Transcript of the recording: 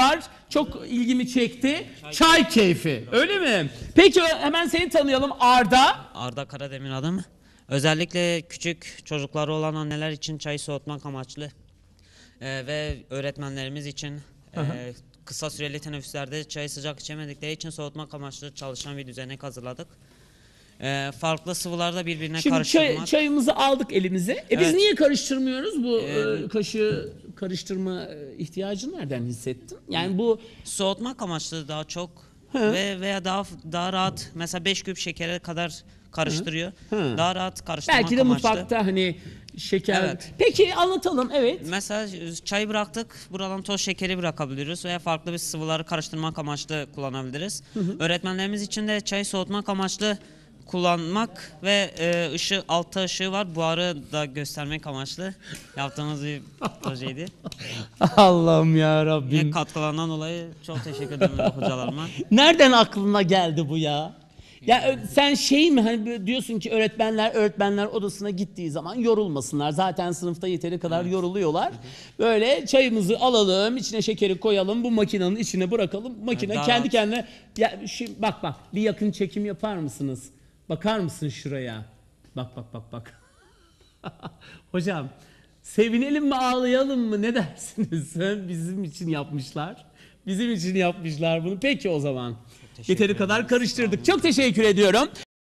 var. Çok ilgimi çekti. Çay, Çay keyfi. Öyle mi? Peki hemen seni tanıyalım Arda. Arda Karademir adım. Özellikle küçük çocukları olan anneler için çayı soğutmak amaçlı ee, ve öğretmenlerimiz için e, kısa süreli teneffüslerde çayı sıcak içemedikleri için soğutmak amaçlı çalışan bir düzenek hazırladık. Ee, farklı sıvılarda birbirine Şimdi çay, karıştırmak. çayımızı aldık elimize. E biz niye karıştırmıyoruz bu e, e kaşığı karıştırma e, ihtiyacı nereden hissettin? Yani bu soğutmak amaçlı daha çok Hı. ve veya daha daha rahat mesela 5 küp şekere kadar karıştırıyor. Hı. Daha rahat karıştırmak Belki de amaçlı. mutfakta hani şeker. Evet. Peki anlatalım evet. Mesela e, çayı bıraktık. Buradan toz şekeri bırakabiliriz veya farklı bir sıvıları karıştırmak amaçlı kullanabiliriz. Hı hı. Öğretmenlerimiz için de çayı soğutmak amaçlı kullanmak ve e, ışığı, altta ışığı var. Buharı da göstermek amaçlı yaptığımız bir projeydi. Allah'ım ya Rabbim. Yine katkılarından dolayı çok teşekkür ederim hocalarıma. Nereden aklına geldi bu ya? Ya sen şey mi hani diyorsun ki öğretmenler öğretmenler odasına gittiği zaman yorulmasınlar. Zaten sınıfta yeteri kadar yoruluyorlar. Böyle çayımızı alalım, içine şekeri koyalım, bu makinenin içine bırakalım. Makine Evet, kendi kendine ya şu, bak bak bir yakın çekim yapar mısınız? Bakar mısın şuraya? Bak bak bak bak. Hocam sevinelim mi ağlayalım mı ne dersiniz? Bizim için yapmışlar. Bizim için yapmışlar bunu. Peki o zaman. Yeteri kadar karıştırdık. Çok teşekkür ediyorum.